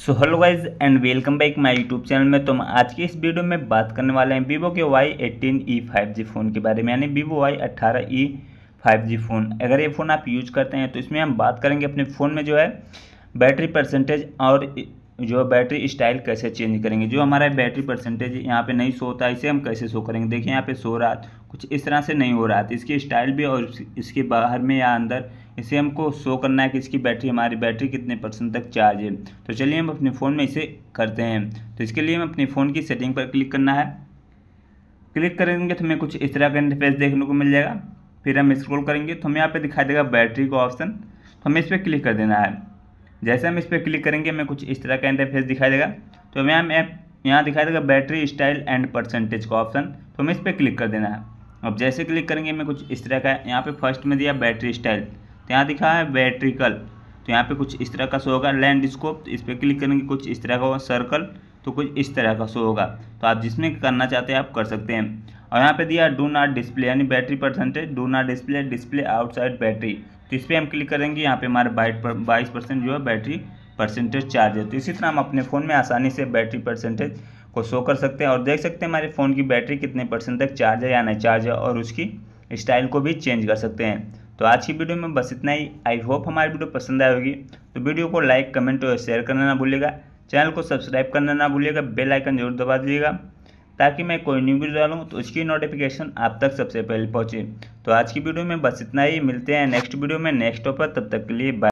so hello guys and welcome back my YouTube channel में तो हम आज की इस वीडियो में बात करने वाले हैं वीवो के Y eighteen E five G phone के बारे में यानी वीवो वाई अट्ठारह ई फाइव जी फ़ोन अगर ये फ़ोन आप यूज करते हैं तो इसमें हम बात करेंगे अपने फ़ोन में जो है बैटरी परसेंटेज और जो बैटरी स्टाइल कैसे चेंज करेंगे जो हमारा बैटरी परसेंटेज यहाँ पे नहीं सो होता है इसे हम कैसे शो करेंगे देखिए यहाँ पे सो रहा कुछ इस तरह से नहीं हो रहा था तो इसकी स्टाइल भी और इसके बाहर में या अंदर इसे हमको शो करना है कि इसकी बैटरी हमारी बैटरी कितने परसेंट तक चार्ज है तो चलिए हम अपने फ़ोन में इसे करते हैं तो इसके लिए हम अपने फ़ोन की सेटिंग पर क्लिक करना है क्लिक करेंगे तो हमें कुछ इस तरह का इंटरफेस देखने को मिल जाएगा फिर हम स्क्रॉल करेंगे तो हमें यहाँ पे दिखाई देगा बैटरी का ऑप्शन तो हमें इस पर क्लिक कर देना है जैसे हम इस पर क्लिक करेंगे हमें कुछ इस तरह का इंटरफेस दिखाई देगा तो हमें हम ऐप यहाँ दिखाई देगा बैटरी स्टाइल एंड परसेंटेज का ऑप्शन तो हमें इस पर क्लिक कर देना है अब जैसे क्लिक करेंगे हमें कुछ इस तरह का यहाँ पे फर्स्ट में दिया बैटरी स्टाइल क्या तो दिखा है बैट्रिकल तो यहाँ पे कुछ इस तरह का शो होगा लैंड स्कोप तो इस पर क्लिक करेंगे कुछ इस तरह का होगा सर्कल तो कुछ इस तरह का शो होगा तो आप जिसमें करना चाहते हैं आप कर सकते हैं और यहाँ पे दिया डू नॉट डिस्प्ले यानी battery percentage do not display display outside battery तो इस पर हम क्लिक करेंगे यहाँ पे हमारे बाईस परसेंट जो है बैटरी परसेंटेज चार्ज है तो इसी तरह हम अपने फ़ोन में आसानी से बैटरी परसेंटेज को शो कर सकते हैं और देख सकते हैं हमारे फ़ोन की बैटरी कितने परसेंट तक चार्ज है या नहीं चार्ज है और उसकी स्टाइल को भी चेंज कर सकते हैं तो आज की वीडियो में बस इतना ही आई होप हमारी वीडियो पसंद आई होगी तो वीडियो को लाइक कमेंट और शेयर करना ना भूलिएगा चैनल को सब्सक्राइब करना ना भूलिएगा बेल आइकन जरूर दबा दीजिएगा ताकि मैं कोई न्यू वीडियो डालूँ तो उसकी नोटिफिकेशन आप तक सबसे पहले पहुँचे तो आज की वीडियो में बस इतना ही मिलते हैं नेक्स्ट वीडियो में नेक्स्ट ऑफर तब तक के लिए बाय